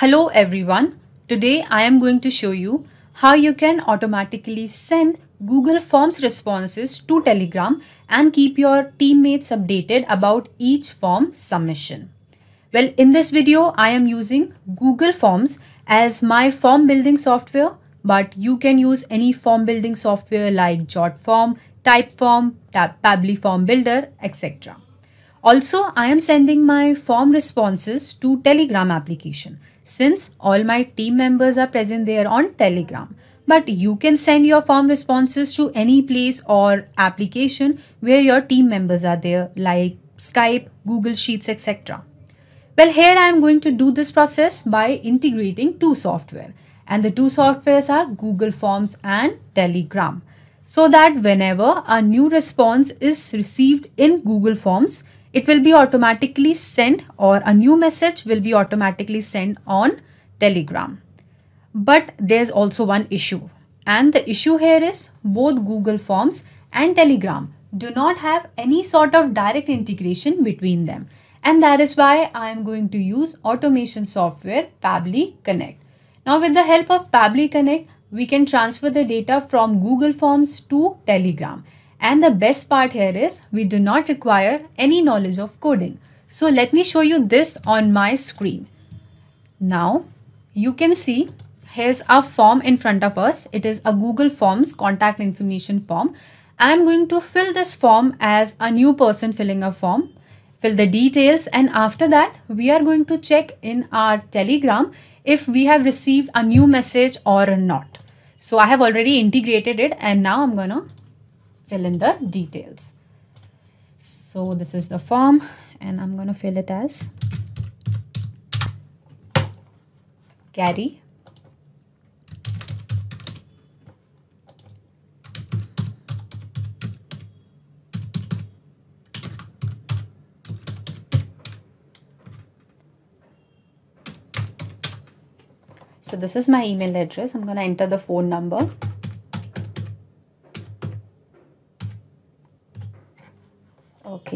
Hello everyone. Today I am going to show you how you can automatically send Google Forms responses to Telegram and keep your teammates updated about each form submission. Well, in this video, I am using Google Forms as my form building software, but you can use any form building software like JotForm, Typeform, Pably Form Builder, etc. Also, I am sending my form responses to Telegram application since all my team members are present there on Telegram. But you can send your form responses to any place or application where your team members are there like Skype, Google Sheets, etc. Well, here I am going to do this process by integrating two software and the two softwares are Google Forms and Telegram so that whenever a new response is received in Google Forms, it will be automatically sent or a new message will be automatically sent on Telegram. But there's also one issue and the issue here is both Google Forms and Telegram do not have any sort of direct integration between them and that is why I am going to use automation software Pably Connect. Now with the help of Pably Connect we can transfer the data from Google Forms to Telegram and the best part here is we do not require any knowledge of coding. So let me show you this on my screen. Now you can see here's a form in front of us. It is a Google Forms contact information form. I'm going to fill this form as a new person filling a form. Fill the details and after that we are going to check in our telegram if we have received a new message or not. So I have already integrated it and now I'm gonna fill in the details. So this is the form and I'm going to fill it as Gary. So this is my email address. I'm going to enter the phone number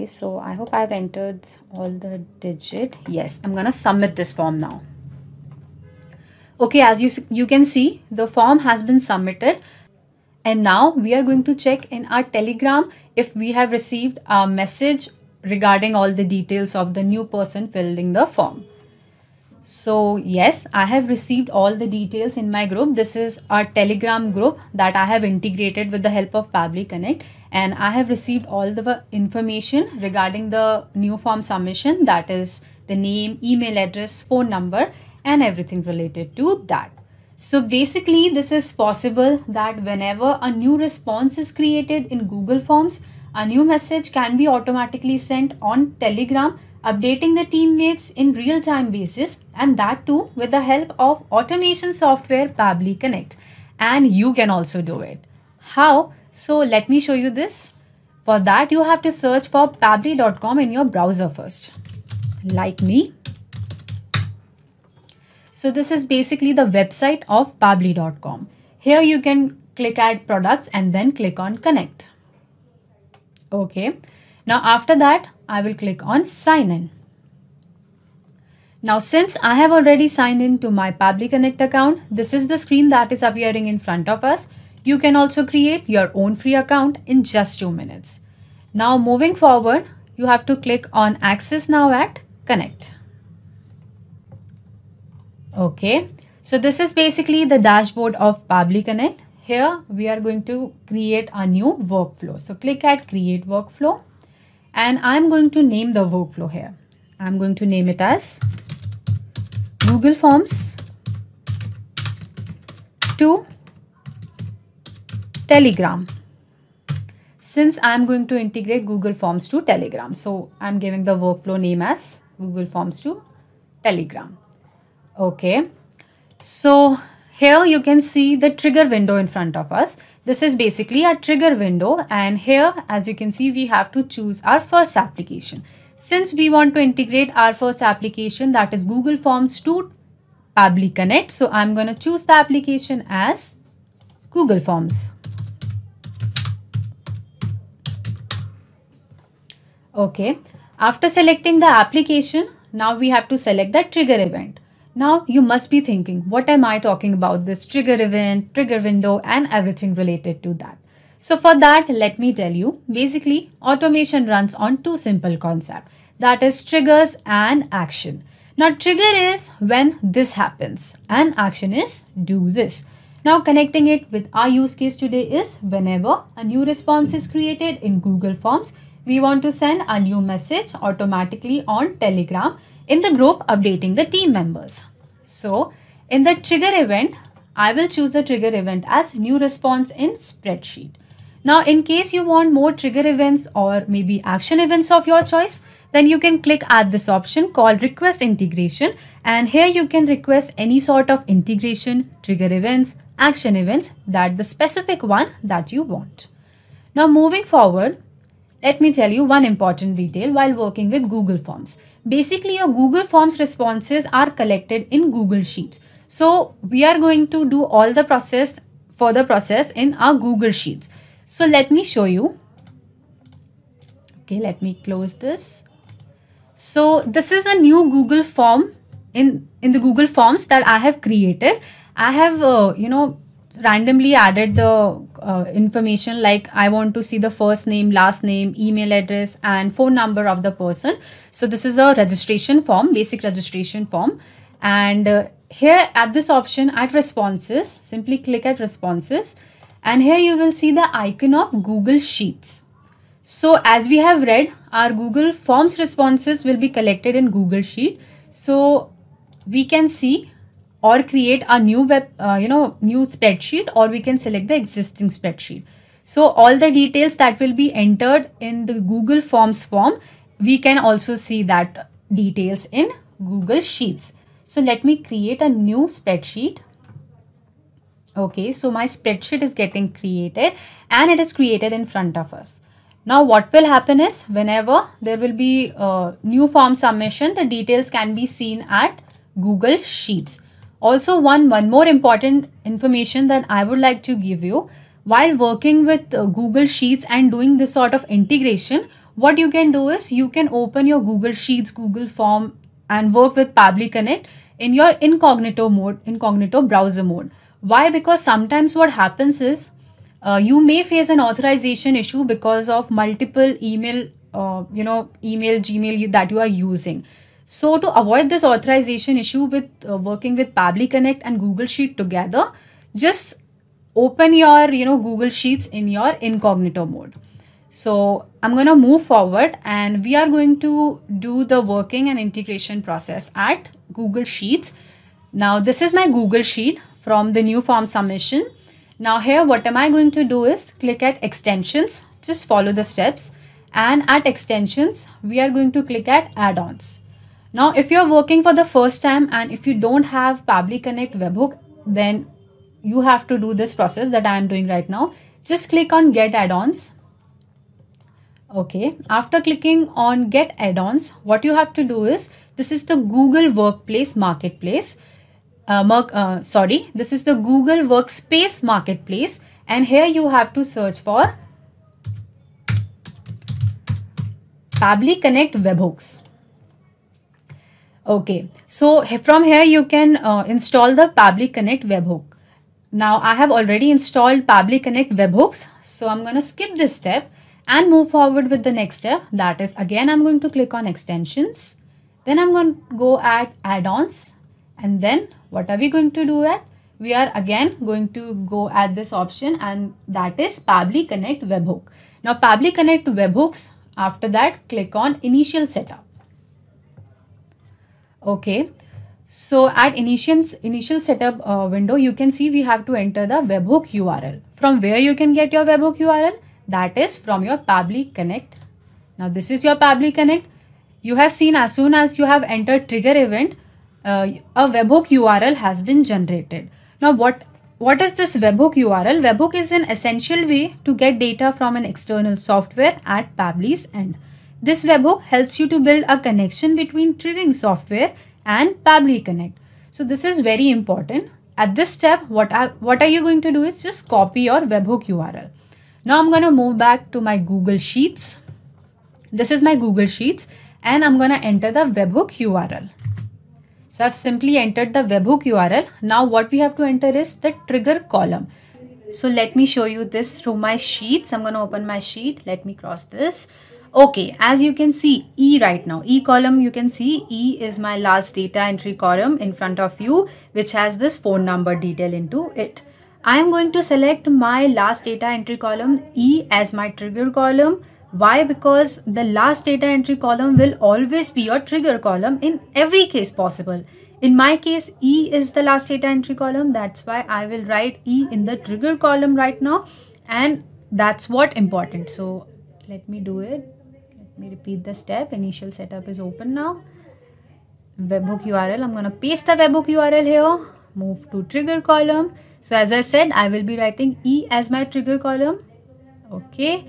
okay so i hope i've entered all the digit yes i'm gonna submit this form now okay as you you can see the form has been submitted and now we are going to check in our telegram if we have received a message regarding all the details of the new person filling the form so yes, I have received all the details in my group. This is a telegram group that I have integrated with the help of Pabli Connect and I have received all the information regarding the new form submission that is the name, email address, phone number and everything related to that. So basically this is possible that whenever a new response is created in Google Forms, a new message can be automatically sent on Telegram updating the teammates in real-time basis and that too with the help of automation software Pably Connect. And you can also do it. How? So let me show you this. For that you have to search for pably.com in your browser first. Like me. So this is basically the website of pably.com. Here you can click add products and then click on connect. Okay. Now after that, I will click on sign in. Now since I have already signed in to my Pabli Connect account, this is the screen that is appearing in front of us. You can also create your own free account in just 2 minutes. Now moving forward, you have to click on access now at connect. Okay, so this is basically the dashboard of Pabli Connect. Here we are going to create a new workflow. So click at create workflow and I'm going to name the workflow here. I'm going to name it as Google Forms to Telegram since I'm going to integrate Google Forms to Telegram. So I'm giving the workflow name as Google Forms to Telegram. Okay. So here you can see the trigger window in front of us. This is basically our trigger window and here as you can see we have to choose our first application. Since we want to integrate our first application that is Google Forms to Public Connect. So I'm going to choose the application as Google Forms. Okay. After selecting the application, now we have to select the trigger event. Now you must be thinking, what am I talking about? This trigger event, trigger window and everything related to that. So for that, let me tell you, basically automation runs on two simple concepts that is triggers and action. Now trigger is when this happens and action is do this. Now connecting it with our use case today is whenever a new response is created in Google Forms, we want to send a new message automatically on Telegram in the group updating the team members. So in the trigger event, I will choose the trigger event as new response in spreadsheet. Now, in case you want more trigger events or maybe action events of your choice, then you can click add this option called request integration. And here you can request any sort of integration, trigger events, action events that the specific one that you want. Now, moving forward, let me tell you one important detail while working with Google Forms. Basically, your Google Forms responses are collected in Google Sheets. So we are going to do all the process for the process in our Google Sheets. So let me show you. Okay, let me close this. So this is a new Google form in, in the Google Forms that I have created. I have, uh, you know, randomly added the uh, information like I want to see the first name, last name, email address and phone number of the person. So this is a registration form, basic registration form. And uh, here at this option at responses, simply click at responses and here you will see the icon of Google Sheets. So as we have read, our Google Forms responses will be collected in Google Sheet. So we can see or create a new web, uh, you know, new spreadsheet or we can select the existing spreadsheet. So all the details that will be entered in the Google Forms form, we can also see that details in Google Sheets. So let me create a new spreadsheet. Okay, so my spreadsheet is getting created and it is created in front of us. Now what will happen is whenever there will be a uh, new form submission, the details can be seen at Google Sheets. Also, one, one more important information that I would like to give you while working with uh, Google Sheets and doing this sort of integration, what you can do is you can open your Google Sheets, Google Form, and work with Pabli Connect in your incognito mode, incognito browser mode. Why? Because sometimes what happens is uh, you may face an authorization issue because of multiple email, uh, you know, email, Gmail that you are using. So to avoid this authorization issue with uh, working with Pabli Connect and Google Sheet together, just open your you know Google Sheets in your incognito mode. So I'm going to move forward and we are going to do the working and integration process at Google Sheets. Now this is my Google Sheet from the new form submission. Now here what am I going to do is click at extensions, just follow the steps and at extensions we are going to click at add-ons. Now, if you're working for the first time and if you don't have Pabli Connect webhook, then you have to do this process that I am doing right now. Just click on get add-ons. Okay, after clicking on get add-ons, what you have to do is, this is the Google Workplace Marketplace. Uh, uh, sorry, this is the Google Workspace Marketplace and here you have to search for Pabli Connect Webhooks. Okay, so from here you can uh, install the Pabli Connect webhook. Now I have already installed Pabli Connect webhooks. So I'm going to skip this step and move forward with the next step. That is again, I'm going to click on extensions. Then I'm going to go at add-ons. And then what are we going to do at? We are again going to go at this option and that is Pabli Connect webhook. Now Pabli Connect webhooks, after that click on initial setup. Okay. So at initial, initial setup uh, window, you can see we have to enter the webhook URL. From where you can get your webhook URL? That is from your Pabli Connect. Now this is your Pabli Connect. You have seen as soon as you have entered trigger event, uh, a webhook URL has been generated. Now what what is this webhook URL? Webhook is an essential way to get data from an external software at Pabli's end. This webhook helps you to build a connection between Trivium software and PubliConnect. Connect. So this is very important. At this step, what are, what are you going to do is just copy your webhook URL. Now I'm going to move back to my Google Sheets. This is my Google Sheets and I'm going to enter the webhook URL. So I've simply entered the webhook URL. Now what we have to enter is the trigger column. So let me show you this through my sheets. I'm going to open my sheet. Let me cross this. Okay, as you can see E right now, E column you can see E is my last data entry column in front of you which has this phone number detail into it. I am going to select my last data entry column E as my trigger column. Why? Because the last data entry column will always be your trigger column in every case possible. In my case, E is the last data entry column. That's why I will write E in the trigger column right now. And that's what important. So let me do it me repeat the step. Initial setup is open now. Webhook URL. I'm going to paste the webhook URL here. Move to trigger column. So as I said, I will be writing E as my trigger column. Okay.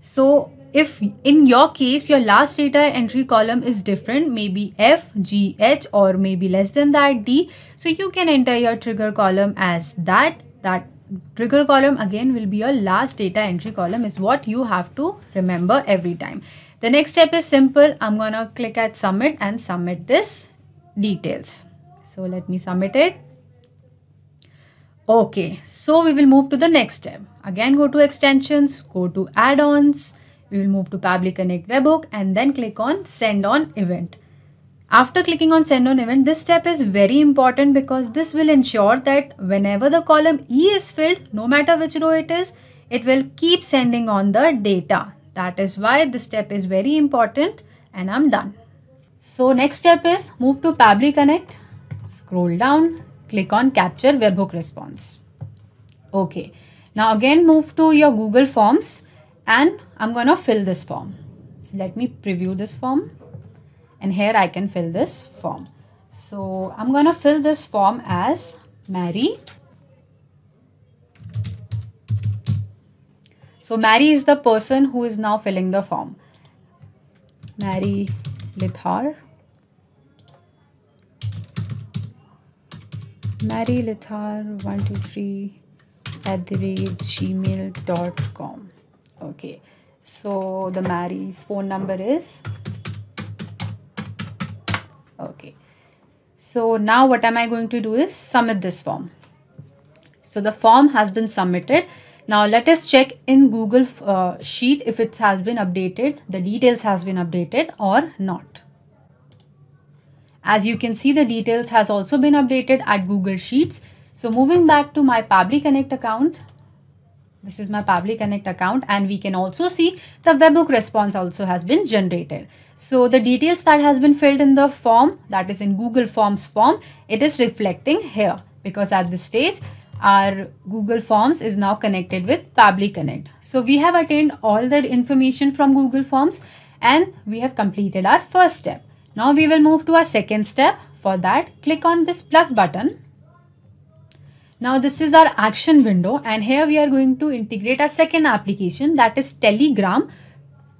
So if in your case your last data entry column is different maybe f g h or maybe less than that d so you can enter your trigger column as that that trigger column again will be your last data entry column is what you have to remember every time the next step is simple. I'm going to click at submit and submit this details. So let me submit it. Okay, so we will move to the next step. Again, go to extensions, go to add-ons. We will move to Public Connect webhook and then click on send on event. After clicking on send on event, this step is very important because this will ensure that whenever the column E is filled, no matter which row it is, it will keep sending on the data. That is why this step is very important and I'm done. So next step is move to Pably Connect, scroll down, click on capture webhook response. Okay, now again move to your Google Forms and I'm going to fill this form. So let me preview this form and here I can fill this form. So I'm going to fill this form as Mary So Mary is the person who is now filling the form. Mary Lithar. Mary Lithar 123 at the rate gmail.com. Okay. So the Mary's phone number is okay. So now what am I going to do is submit this form. So the form has been submitted now let us check in Google uh, Sheet if it has been updated, the details has been updated or not. As you can see, the details has also been updated at Google Sheets. So moving back to my Pabli Connect account, this is my Pabli Connect account and we can also see the webhook response also has been generated. So the details that has been filled in the form that is in Google Forms form, it is reflecting here because at this stage our Google Forms is now connected with Pabli Connect. So we have attained all the information from Google Forms and we have completed our first step. Now we will move to our second step. For that, click on this plus button. Now this is our action window and here we are going to integrate our second application that is Telegram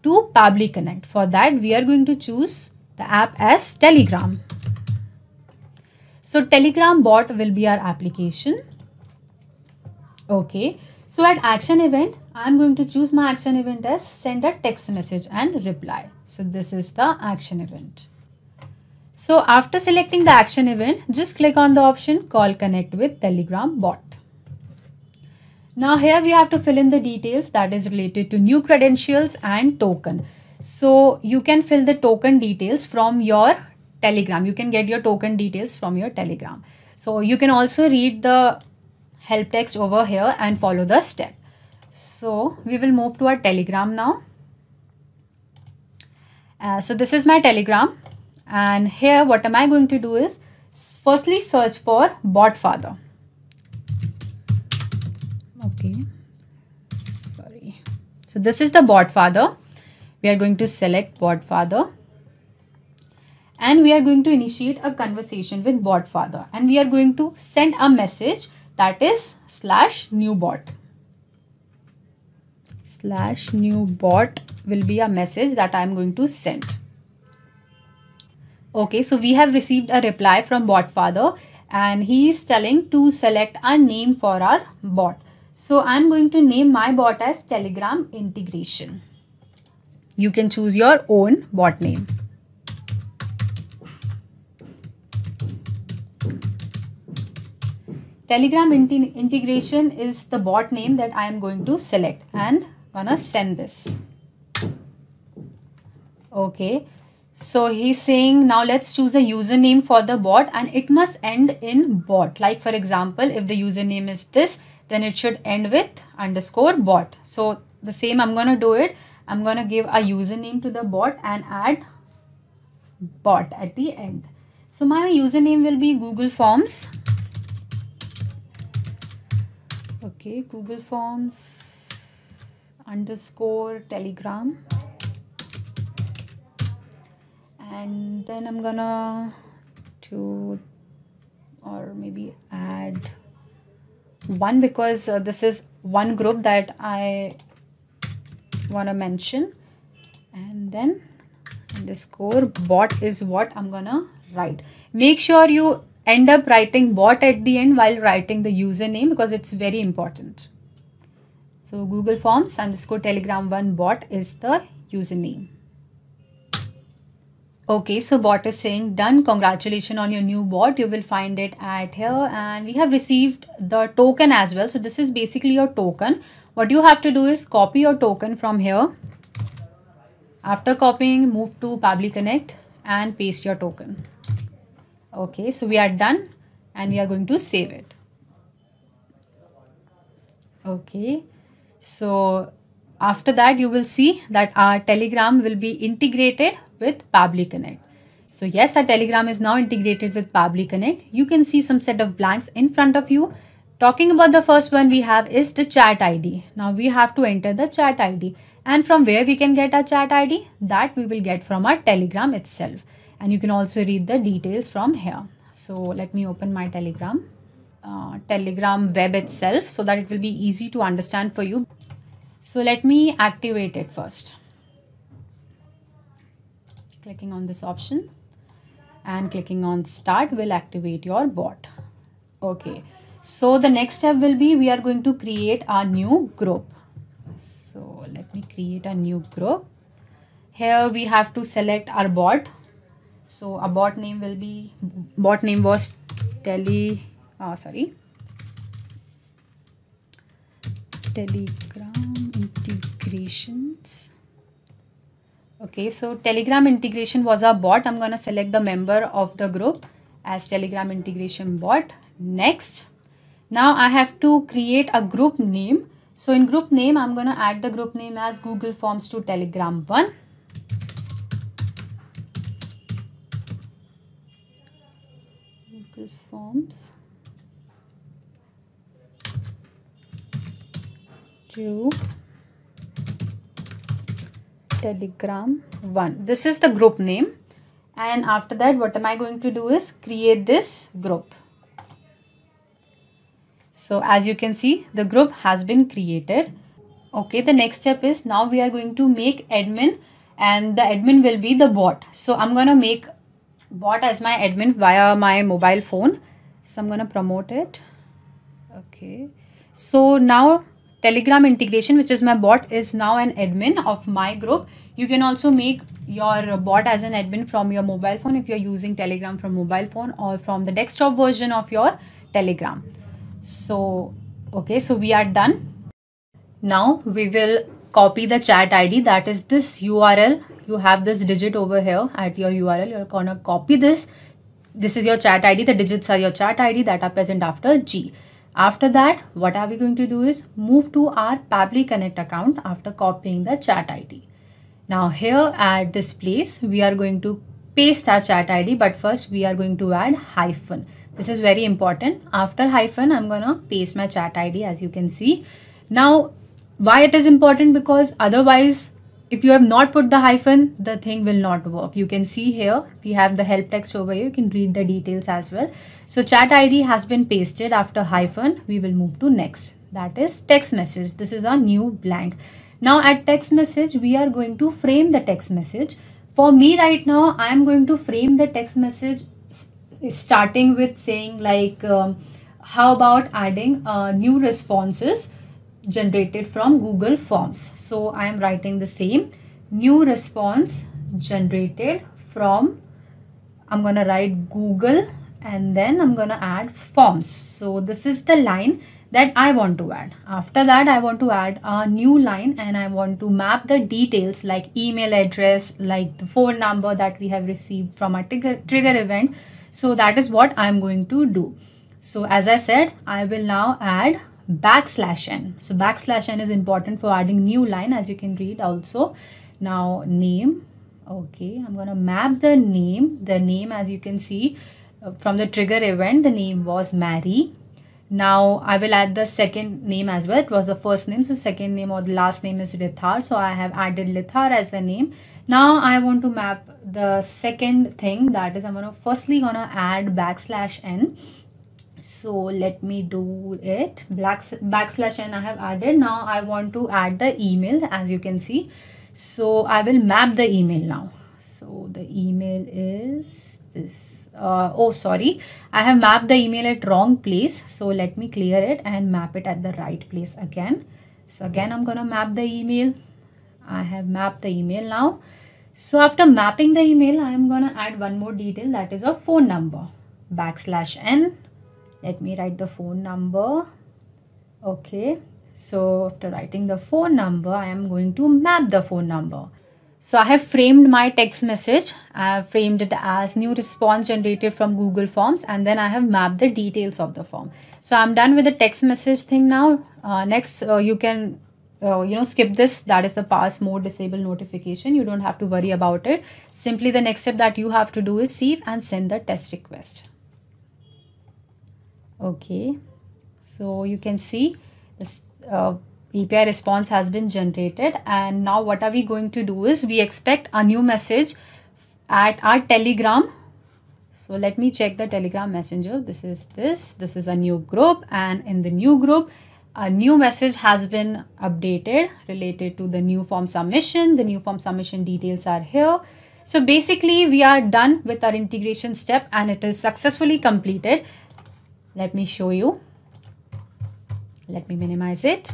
to Pabli Connect. For that, we are going to choose the app as Telegram. So Telegram bot will be our application. Okay. So at action event, I'm going to choose my action event as send a text message and reply. So this is the action event. So after selecting the action event, just click on the option call connect with telegram bot. Now here we have to fill in the details that is related to new credentials and token. So you can fill the token details from your telegram. You can get your token details from your telegram. So you can also read the help text over here and follow the step. So we will move to our telegram now. Uh, so this is my telegram and here what am I going to do is firstly search for bot father. Okay, sorry. So this is the bot father. We are going to select bot father and we are going to initiate a conversation with bot father and we are going to send a message that is slash new bot slash new bot will be a message that I am going to send. Okay, so we have received a reply from botfather and he is telling to select a name for our bot. So I'm going to name my bot as Telegram Integration. You can choose your own bot name. telegram integration is the bot name that I am going to select and gonna send this okay so he's saying now let's choose a username for the bot and it must end in bot like for example if the username is this then it should end with underscore bot so the same I'm gonna do it I'm gonna give a username to the bot and add bot at the end so my username will be google forms okay google forms underscore telegram and then i'm gonna to or maybe add one because uh, this is one group that i want to mention and then underscore bot is what i'm gonna write make sure you end up writing bot at the end while writing the username because it's very important. So Google Forms underscore telegram one bot is the username. Okay, so bot is saying done. Congratulations on your new bot. You will find it at here and we have received the token as well. So this is basically your token. What you have to do is copy your token from here. After copying, move to Public Connect and paste your token okay so we are done and we are going to save it okay so after that you will see that our telegram will be integrated with Pabli Connect. So yes, our telegram is now integrated with Pabli Connect. You can see some set of blanks in front of you. Talking about the first one we have is the chat ID. Now we have to enter the chat ID and from where we can get our chat ID that we will get from our telegram itself and you can also read the details from here. So let me open my telegram, uh, telegram web itself so that it will be easy to understand for you. So let me activate it first. Clicking on this option and clicking on start will activate your bot. Okay. So the next step will be we are going to create our new group. So let me create a new group. Here we have to select our bot so a bot name will be bot name was tele uh, sorry telegram integrations okay so telegram integration was a bot i'm going to select the member of the group as telegram integration bot next now i have to create a group name so in group name i'm going to add the group name as google forms to telegram 1 forms to telegram 1 this is the group name and after that what am I going to do is create this group so as you can see the group has been created okay the next step is now we are going to make admin and the admin will be the bot so I'm gonna make bought as my admin via my mobile phone so i'm going to promote it okay so now telegram integration which is my bot is now an admin of my group you can also make your bot as an admin from your mobile phone if you're using telegram from mobile phone or from the desktop version of your telegram so okay so we are done now we will copy the chat ID that is this URL. You have this digit over here at your URL. You're gonna copy this. This is your chat ID. The digits are your chat ID that are present after G. After that, what are we going to do is move to our Pably Connect account after copying the chat ID. Now here at this place, we are going to paste our chat ID, but first we are going to add hyphen. This is very important. After hyphen, I'm gonna paste my chat ID as you can see. Now why it is important? Because otherwise, if you have not put the hyphen, the thing will not work. You can see here, we have the help text over here. You can read the details as well. So chat ID has been pasted after hyphen. We will move to next. That is text message. This is our new blank. Now at text message, we are going to frame the text message. For me right now, I am going to frame the text message starting with saying like, um, how about adding uh, new responses generated from Google Forms. So I am writing the same new response generated from I'm going to write Google and then I'm going to add forms. So this is the line that I want to add. After that, I want to add a new line and I want to map the details like email address, like the phone number that we have received from a trigger, trigger event. So that is what I'm going to do. So as I said, I will now add backslash n. So backslash n is important for adding new line as you can read also. Now name, okay, I'm going to map the name, the name as you can see uh, from the trigger event, the name was Mary. Now I will add the second name as well. It was the first name. So second name or the last name is Lithar. So I have added Lithar as the name. Now I want to map the second thing that is I'm going to firstly going to add backslash n so let me do it black backslash n i have added now i want to add the email as you can see so i will map the email now so the email is this uh, oh sorry i have mapped the email at wrong place so let me clear it and map it at the right place again so again i'm gonna map the email i have mapped the email now so after mapping the email i am gonna add one more detail that is a phone number backslash n let me write the phone number okay so after writing the phone number i am going to map the phone number so i have framed my text message i have framed it as new response generated from google forms and then i have mapped the details of the form so i'm done with the text message thing now uh, next uh, you can uh, you know skip this that is the pass mode disable notification you don't have to worry about it simply the next step that you have to do is save and send the test request okay so you can see this uh, API response has been generated and now what are we going to do is we expect a new message at our telegram so let me check the telegram messenger this is this this is a new group and in the new group a new message has been updated related to the new form submission the new form submission details are here so basically we are done with our integration step and it is successfully completed let me show you let me minimize it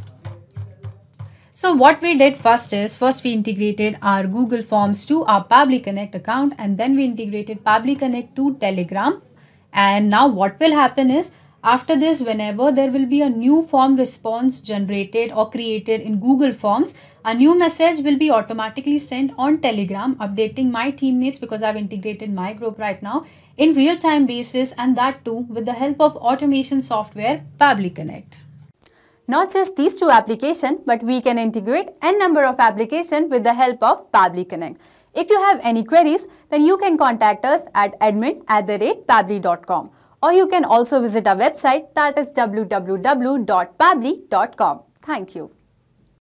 so what we did first is first we integrated our google forms to our public connect account and then we integrated public connect to telegram and now what will happen is after this whenever there will be a new form response generated or created in google forms a new message will be automatically sent on telegram updating my teammates because i've integrated my group right now in real-time basis and that too with the help of automation software Pably Connect. Not just these two applications, but we can integrate n number of applications with the help of Pably Connect. If you have any queries, then you can contact us at admin at the rate pably.com or you can also visit our website that is www.pably.com. Thank you.